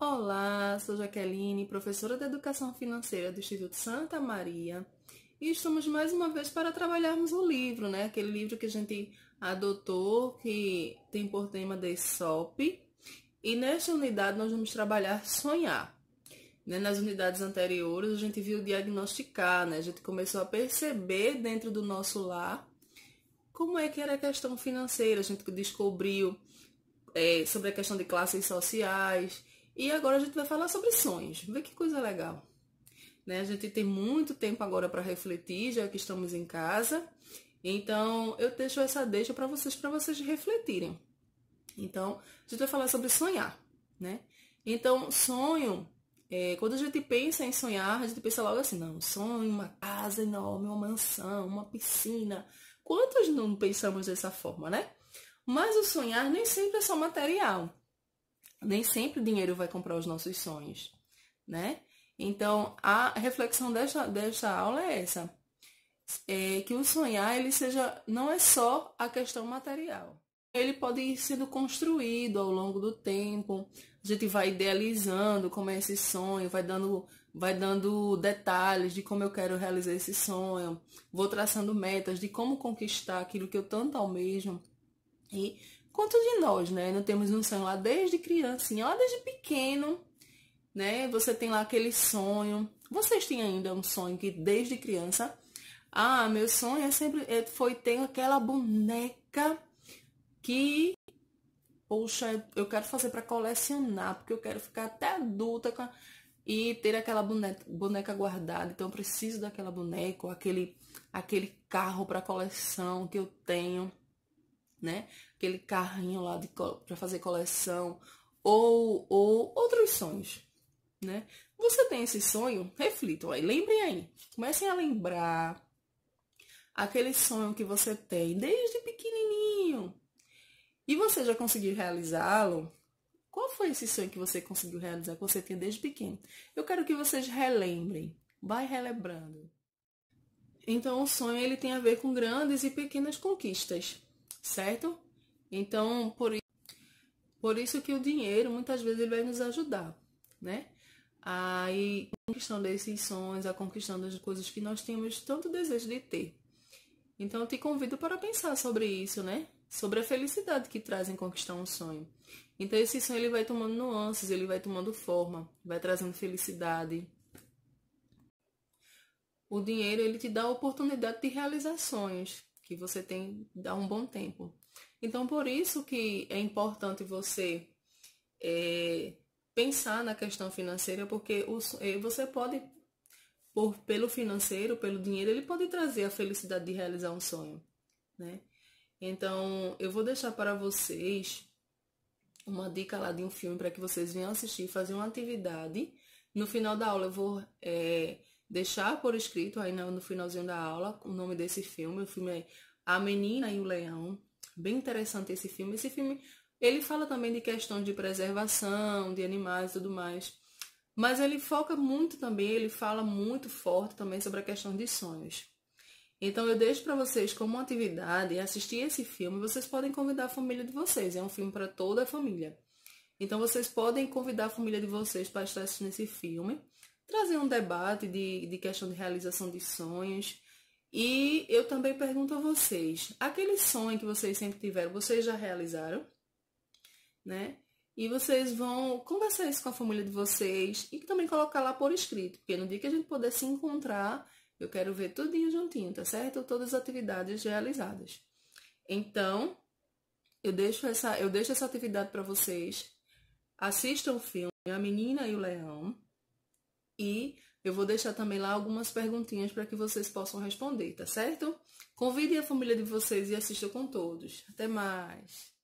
Olá, sou Jaqueline, professora de Educação Financeira do Instituto Santa Maria, e estamos mais uma vez para trabalharmos o livro, né? Aquele livro que a gente adotou, que tem por tema de SOP. E nesta unidade nós vamos trabalhar sonhar. Né? Nas unidades anteriores a gente viu diagnosticar, né? A gente começou a perceber dentro do nosso lar como é que era a questão financeira. A gente descobriu é, sobre a questão de classes sociais, e agora a gente vai falar sobre sonhos. Vê que coisa legal. Né? A gente tem muito tempo agora para refletir, já que estamos em casa. Então, eu deixo essa deixa para vocês, para vocês refletirem. Então, a gente vai falar sobre sonhar, né? Então, sonho, é, quando a gente pensa em sonhar, a gente pensa logo assim, não, sonho, uma casa enorme, uma mansão, uma piscina. Quantos não pensamos dessa forma, né? Mas o sonhar nem sempre é só material nem sempre o dinheiro vai comprar os nossos sonhos, né? Então, a reflexão desta, desta aula é essa. É que o sonhar, ele seja, não é só a questão material. Ele pode ir sendo construído ao longo do tempo. A gente vai idealizando como é esse sonho, vai dando, vai dando detalhes de como eu quero realizar esse sonho. Vou traçando metas de como conquistar aquilo que eu tanto almejo. E quanto de nós, né? Não temos um sonho lá desde criancinha, lá assim, desde pequeno, né? Você tem lá aquele sonho. Vocês têm ainda um sonho que desde criança, ah, meu sonho é sempre é, foi ter aquela boneca que poxa, eu quero fazer para colecionar, porque eu quero ficar até adulta a... e ter aquela boneca, boneca guardada. Então eu preciso daquela boneca, ou aquele aquele carro para coleção que eu tenho né? Aquele carrinho lá para fazer coleção ou, ou outros sonhos, né? Você tem esse sonho? Reflitam aí, lembrem aí. Comecem a lembrar aquele sonho que você tem desde pequenininho. E você já conseguiu realizá-lo? Qual foi esse sonho que você conseguiu realizar, que você tinha desde pequeno? Eu quero que vocês relembrem. Vai relembrando. Então, o sonho ele tem a ver com grandes e pequenas conquistas certo? Então, por, por isso que o dinheiro muitas vezes ele vai nos ajudar, né? Aí, a conquistando esses sonhos, a conquistando as coisas que nós temos tanto desejo de ter. Então, eu te convido para pensar sobre isso, né? Sobre a felicidade que trazem conquistar um sonho. Então, esse sonho ele vai tomando nuances, ele vai tomando forma, vai trazendo felicidade, o dinheiro ele te dá a oportunidade de realizar sonhos que você tem há um bom tempo. Então, por isso que é importante você é, pensar na questão financeira, porque é, você pode, por, pelo financeiro, pelo dinheiro, ele pode trazer a felicidade de realizar um sonho, né? Então, eu vou deixar para vocês uma dica lá de um filme para que vocês venham assistir, fazer uma atividade. No final da aula, eu vou é, deixar por escrito, aí no finalzinho da aula, o nome desse filme. O filme é A Menina e o Leão. Bem interessante esse filme. Esse filme, ele fala também de questão de preservação, de animais e tudo mais. Mas ele foca muito também, ele fala muito forte também sobre a questão de sonhos. Então eu deixo para vocês como atividade assistir esse filme. Vocês podem convidar a família de vocês, é um filme para toda a família. Então vocês podem convidar a família de vocês para estar assistindo esse filme trazer um debate de, de questão de realização de sonhos. E eu também pergunto a vocês, aquele sonho que vocês sempre tiveram, vocês já realizaram? Né? E vocês vão conversar isso com a família de vocês e também colocar lá por escrito, porque no dia que a gente puder se encontrar, eu quero ver tudinho juntinho, tá certo? Todas as atividades realizadas. Então, eu deixo essa, eu deixo essa atividade para vocês. Assistam o filme A Menina e o Leão, e eu vou deixar também lá algumas perguntinhas para que vocês possam responder, tá certo? Convide a família de vocês e assista com todos. Até mais!